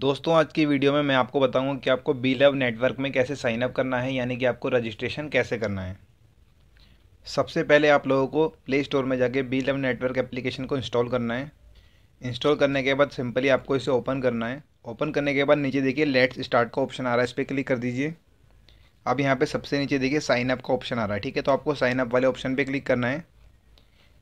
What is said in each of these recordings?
दोस्तों आज की वीडियो में मैं आपको बताऊंगा कि आपको बी लव नेटवर्क में कैसे साइन अप करना है यानी कि आपको रजिस्ट्रेशन कैसे करना है सबसे पहले आप लोगों को प्ले स्टोर में जाके बी लव नेटवर्क एप्लीकेशन को इंस्टॉल करना है इंस्टॉल करने के बाद सिंपली आपको इसे ओपन करना है ओपन करने के बाद नीचे देखिए लेट्स स्टार्ट का ऑप्शन आ रहा है इस पर क्लिक कर दीजिए अब यहाँ पर सबसे नीचे देखिए साइनअप का ऑप्शन आ रहा है ठीक है तो आपको साइनअप वाले ऑप्शन पर क्लिक करना है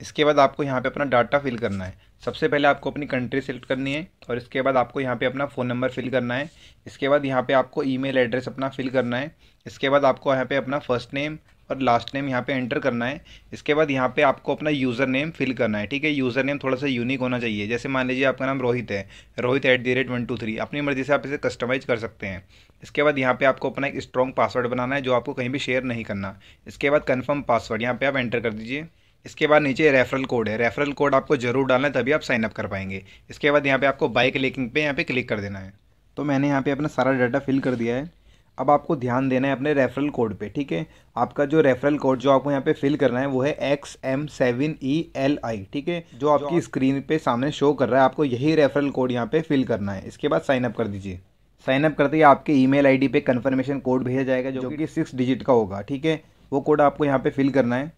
इसके बाद आपको यहाँ पे अपना डाटा फिल करना है सबसे पहले आपको अपनी कंट्री सेलेक्ट करनी है और इसके बाद आपको यहाँ पे अपना फ़ोन नंबर फिल करना है इसके बाद यहाँ पे आपको ईमेल एड्रेस अपना फिल करना है इसके बाद आपको यहाँ पे अपना फ़र्स्ट नेम और लास्ट नेम यहाँ पे एंटर करना है इसके बाद यहाँ पे आपको अपना यूज़र नेम फिल करना है ठीक है यूज़र नेम थोड़ा सा यूनिक होना चाहिए जैसे मान लीजिए आपका नाम रोहित है Rohit at the rate one two three अपनी मर्ज़ी से आप इसे कस्टमाइज़ कर सकते हैं इसके बाद यहाँ पे आपको अपना एक स्ट्रॉन्ग पासवर्ड बनाना है जो आपको कहीं भी शेयर नहीं करना इसके बाद कन्फर्म पासवर्ड यहाँ पर आप एंटर कर दीजिए इसके बाद नीचे रेफरल कोड है रेफरल कोड आपको जरूर डालना है तभी आप साइनअप कर पाएंगे इसके बाद यहाँ पे आपको बाइक लिंकिंग पे यहाँ पे क्लिक कर देना है तो मैंने यहाँ पे अपना सारा डाटा फिल कर दिया है अब आपको ध्यान देना है अपने रेफरल कोड पे ठीक है आपका जो रेफरल कोड जो आपको यहाँ पे फिल करना है वो है X M seven E L I ठीक है जो आपकी स्क्रीन पे सामने शो कर रहा है आपको यही रेफरल कोड यहाँ पे फिल करना है इसके बाद साइनअप कर दीजिए साइनअप करते ही आपके आई डी पे कन्फर्मेशन कोड भेजा जाएगा जो कि सिक्स डिजिट का होगा ठीक है वो कोड आपको यहाँ पे फिल करना है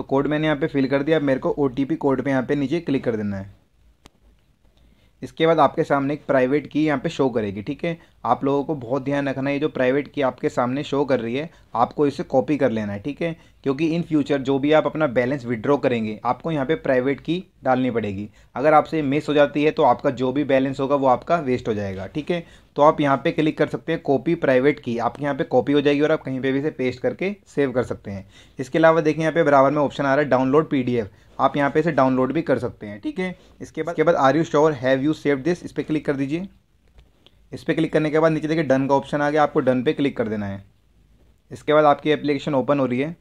तो कोड मैंने यहाँ पे फिल कर दिया अब मेरे को ओ कोड पे यहाँ पे नीचे क्लिक कर देना है इसके बाद आपके सामने एक प्राइवेट की यहाँ पे शो करेगी ठीक है आप लोगों को बहुत ध्यान रखना है जो प्राइवेट की आपके सामने शो कर रही है आपको इसे कॉपी कर लेना है ठीक है क्योंकि इन फ्यूचर जो भी आप अपना बैलेंस विड्रॉ करेंगे आपको यहाँ पे प्राइवेट की डालनी पड़ेगी अगर आपसे मिस हो जाती है तो आपका जो भी बैलेंस होगा वो आपका वेस्ट हो जाएगा ठीक है तो आप यहाँ पर क्लिक कर सकते हैं कॉपी प्राइवेट की आपके यहाँ पर कॉपी हो जाएगी और आप कहीं पर भी इसे पेस्ट करके सेव कर सकते हैं इसके अलावा देखिए यहाँ पे बराबर में ऑप्शन आ रहा है डाउनलोड पी आप यहाँ पे इसे डाउनलोड भी कर सकते हैं ठीक है इसके बाद इसके बाद are you sure have you save this इस पर क्लिक कर दीजिए इस पर क्लिक करने के बाद नीचे देखिए डन का ऑप्शन आ गया आपको डन पे क्लिक कर देना है इसके बाद आपकी एप्लीकेशन ओपन हो रही है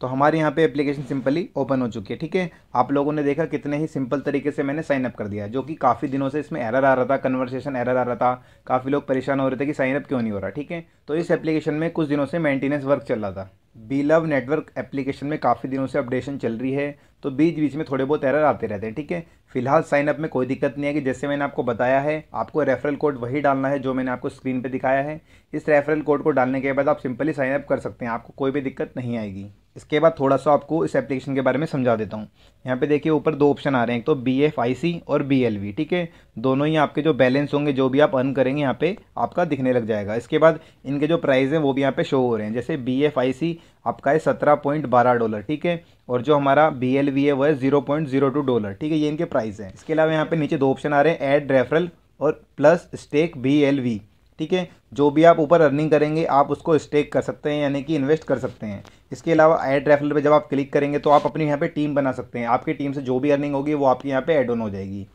तो हमारे यहाँ पे एप्लीकेशन सिंपली ओपन हो चुकी है ठीक है आप लोगों ने देखा कितने ही सिंपल तरीके से मैंने साइन अप कर दिया जो कि काफ़ी दिनों से इसमें एरर आ रहा था कन्वर्सेशन एरर आ रहा था काफ़ी लोग परेशान हो रहे थे कि साइनअप क्यों नहीं हो रहा ठीक है तो इस एप्लीकेशन में कुछ दिनों से मेंटेनेंस वर्क चल रहा था बीलव नेटवर्क एप्लीकेशन में काफ़ी दिनों से अपडेशन चल रही है तो बीच बीच में थोड़े बहुत एरर आते रहते हैं ठीक है फिलहाल साइनअप में कोई दिक्कत नहीं है कि जैसे मैंने आपको बताया है आपको रेफरल कोड वही डालना है जो मैंने आपको स्क्रीन पे दिखाया है इस रेफरल कोड को डालने के बाद आप सिंपली साइनअप कर सकते हैं आपको कोई भी दिक्कत नहीं आएगी इसके बाद थोड़ा सा आपको इस एप्लीकेशन के बारे में समझा देता हूँ यहाँ पे देखिए ऊपर दो ऑप्शन आ रहे हैं एक तो बी एफ आई सी और बी एल वी ठीक है दोनों ही आपके जो बैलेंस होंगे जो भी आप अर्न करेंगे यहाँ पे आपका दिखने लग जाएगा इसके बाद इनके जो प्राइस हैं वो भी यहाँ पे शो हो रहे हैं जैसे बी एफ आई सी आपका है सत्रह पॉइंट बारह डॉलर ठीक है और जो हमारा बी एल वी है वह है zero point zero two dollar ठीक है ये इनके प्राइस हैं इसके अलावा यहाँ पर नीचे दो ऑप्शन आ रहे हैं एड रेफरल और plus stake B L V ठीक है जो भी आप ऊपर अर्निंग करेंगे आप उसको स्टेक कर सकते हैं यानी कि इन्वेस्ट कर सकते हैं इसके अलावा ऐड रेफरल पे जब आप क्लिक करेंगे तो आप अपनी यहाँ पे टीम बना सकते हैं आपकी टीम से जो भी अर्निंग होगी वो आपके यहाँ पे ऐड ऑन हो जाएगी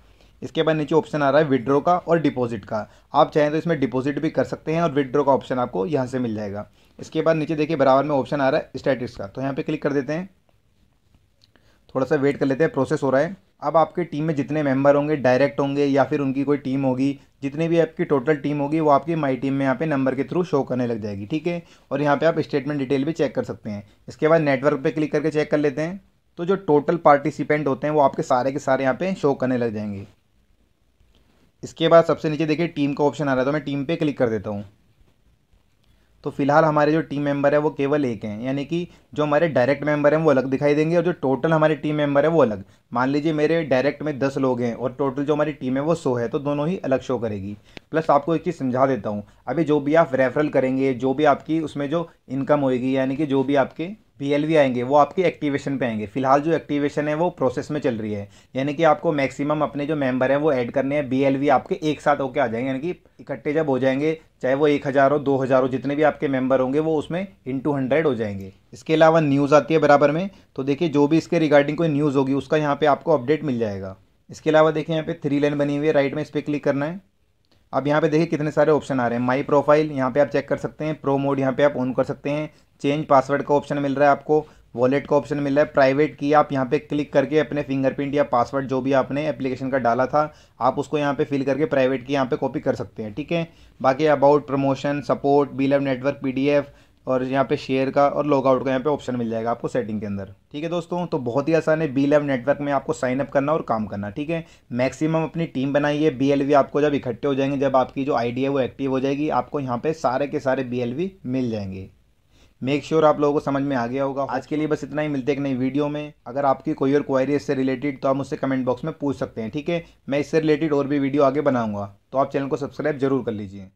इसके बाद नीचे ऑप्शन आ रहा है विड्रो का और डिपॉजिट का आप चाहें तो इसमें डिपॉजिट भी कर सकते हैं और विड्रो का ऑप्शन आपको यहाँ से मिल जाएगा इसके बाद नीचे देखिए बराबर में ऑप्शन आ रहा है स्टेटिक्स का तो यहाँ पर क्लिक कर देते हैं थोड़ा सा वेट कर लेते हैं प्रोसेस हो रहा है अब आपके टीम में जितने मेंबर होंगे डायरेक्ट होंगे या फिर उनकी कोई टीम होगी जितनी भी आपकी टोटल टीम होगी वो आपकी माई टीम में यहाँ पे नंबर के थ्रू शो करने लग जाएगी ठीक है और यहाँ पे आप स्टेटमेंट डिटेल भी चेक कर सकते हैं इसके बाद नेटवर्क पे क्लिक करके चेक कर लेते हैं तो जो टोटल पार्टिसिपेंट होते हैं वो आपके सारे के सारे यहाँ पर शो करने लग जाएंगे इसके बाद सबसे नीचे देखिए टीम का ऑप्शन आ रहा है तो मैं टीम पर क्लिक कर देता हूँ तो फिलहाल हमारे जो टीम मेंबर है वो केवल एक हैं यानी कि जो हमारे डायरेक्ट मेंबर हैं वो अलग दिखाई देंगे और जो टोटल हमारे टीम मेंबर है वो अलग मान लीजिए मेरे डायरेक्ट में दस लोग हैं और टोटल जो हमारी टीम है वो सौ है तो दोनों ही अलग शो करेगी प्लस आपको एक चीज़ समझा देता हूँ अभी जो भी आप रेफरल करेंगे जो भी आपकी उसमें जो इनकम होएगी यानी कि जो भी आपके पी आएंगे वो आपके एक्टिवेशन पे आएंगे फिलहाल जो एक्टिवेशन है वो प्रोसेस में चल रही है यानी कि आपको मैक्सिमम अपने जो मेंबर हैं वो ऐड करने हैं बी आपके एक साथ होकर आ जाएंगे यानी कि इकट्ठे जब हो जाएंगे चाहे वो एक हज़ार हो दो हज़ार हो जितने भी आपके मेंबर होंगे वो उसमें इन टू हंड्रेड हो जाएंगे इसके अलावा न्यूज़ आती है बराबर में तो देखिए जो भी इसके रिगार्डिंग कोई न्यूज़ होगी उसका यहाँ पर आपको अपडेट मिल जाएगा इसके अलावा देखिए यहाँ पे थ्री लाइन बनी हुई है राइट में इस पर क्लिक करना है अब यहाँ पे देखिए कितने सारे ऑप्शन आ रहे हैं माई प्रोफाइल यहाँ पे आप चेक कर सकते हैं प्रो मोड यहाँ पे आप ऑन कर सकते हैं चेंज पासवर्ड का ऑप्शन मिल रहा है आपको वॉलेट का ऑप्शन मिल रहा है प्राइवेट की आप यहाँ पे क्लिक करके अपने फिंगरप्रिंट या पासवर्ड जो भी आपने एप्लीकेशन का डाला था आप उसको यहाँ पे फिल करके प्राइवेट की यहाँ पे कॉपी कर सकते हैं ठीक है बाकी about promotion support Bilov network P और यहाँ पे शेयर का और लॉगआउट का यहाँ पे ऑप्शन मिल जाएगा आपको सेटिंग के अंदर ठीक है दोस्तों तो बहुत ही आसान है बी लैब नेटवर्क में आपको साइन अप करना और काम करना ठीक है मैक्सिमम अपनी टीम बनाइए बी आपको जब इकट्ठे हो जाएंगे जब आपकी जो आईडी है वो एक्टिव हो जाएगी आपको यहाँ पर सारे के सारे बी मिल जाएंगे मेक श्योर sure आप लोगों को समझ में आ गया होगा आज के लिए बस इतना ही मिलते एक नई वीडियो में अगर आपकी कोई और क्वायरी इससे रिलेटेड तो आप मुझसे कमेंट बॉक्स में पूछ सकते हैं ठीक है मैं इससे रिलेटेड और भी वीडियो आगे बनाऊंगा तो आप चैनल को सब्सक्राइब जरूर कर लीजिए